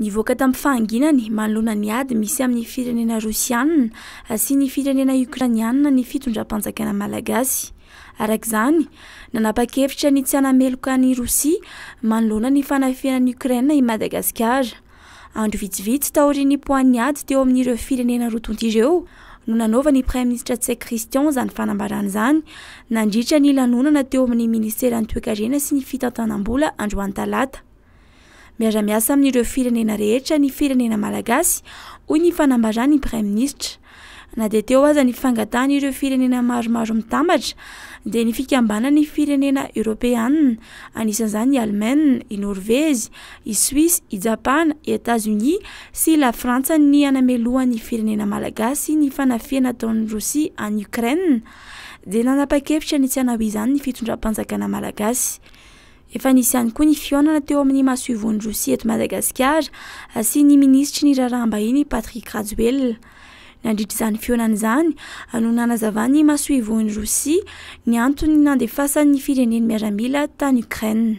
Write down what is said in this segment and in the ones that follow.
ny voaka tamin'ny faanginany manolona ny ady misy amin'ny firenena rosiana sy ny firenena okraniana ny fitondram-panjakana malagasy arak'izany nanapa-kevitra ny tsy anameloka any rosi manolona ny fanafinanyokrain i madagasikara andro vitsivitsy taorin'ny poinyady teo amin''ireo firenena rotontreo no nanovany prem ministra ts a cristion zany fanambaranazany nandritra ny lanonana teo amin'ny ministerantoekarena sy ny fitantanaboa andrantat miazamiasa ami'ireo firenena rehetra ny firenena malagasy oy ny fanambarany prèm ministre na de teo azany fangatahn'reo firenena maharomaro mitambatra de ny fikambanany firenena eropéan anisan'izany allemane i norvezy i suiss i japan i etasonis sy lafrantsa ny anameloha'ny firenena malagasy ny fanafiana taon'y rosia an okrain de nanapa-kevitra ntsy ana hoi zany ny fitondram-panjakana malagasy efa nisy any koa ny fionana teo amin'ny masoivon'ny rosia eto madagasikara asya ny minisitra ny raharahambahiny patrik razuell nandritraizany fionana izany anonanazavaan'ny masoivon'ny rosia ny antony nandefasan'ny fireneny miaramila tany okraie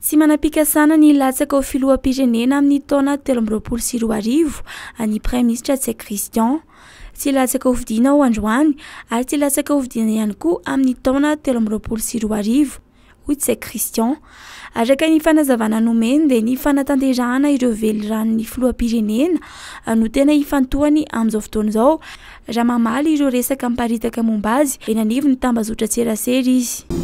tsy manam-pikasana ny latsaka ho filoham-pirenena amin'ny taona telo m-byroapolo siroa arivo ny prim ministra tsy haik cristian tsy latsaka ovidina ao androany ary tsy latsaka ovidina ihany koa amin'ny taona telo amiroapolo si roa arivo ho tsy haik cristian atraka ny fanazavana nomeny de ny fanatanderahana ireo velo rano'ny floa pirenena ah, no tena ifantohany amin'izao fotoana izao raha mamaly ireo resaka mparitaka momba azy enanivo ny tambazotra tserasery izy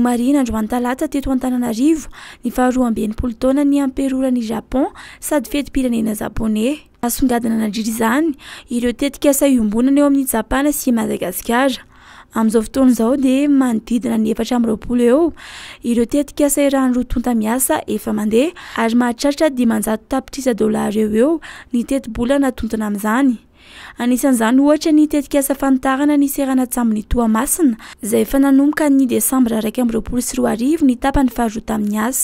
marina andro anytalata teto ho antananarivo ny faharoa ambenypolo taona ny ampiarorani japon sady fetympirenena zapona asongadina anadriry zaany ireo tetika asa iombonana eo amin'y japana sy madagasikara amn'izao fotony izao de manodidina ny efatra airoapolo eo ireo tetika asairan rotontamiasa efa mande ary mahatrartra dimanjato tapitrisa dollary eo eo ny tetobolanaontona aa anisan'izany oatra ny tetikasa fanotarana ny seranatsambny toamasina zay efa nanomboka y desembra araky amrpol sy r rio ny tapany faharo tamin'y az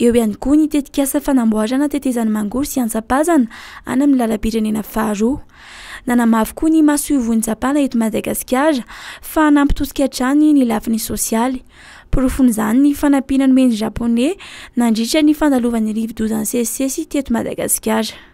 eo any koa ny tetikasa fanamboarana tetezan'ny mangoy sy ansapazana any ami'nylalapirenena faharo nanamavykoa ny masoivony sapana eo madagasikaa fa nampitosikantrany ny lafiny sosialy profon'zany ny fanampina no eny japona nandrira ny fandalovanyisssoadagaska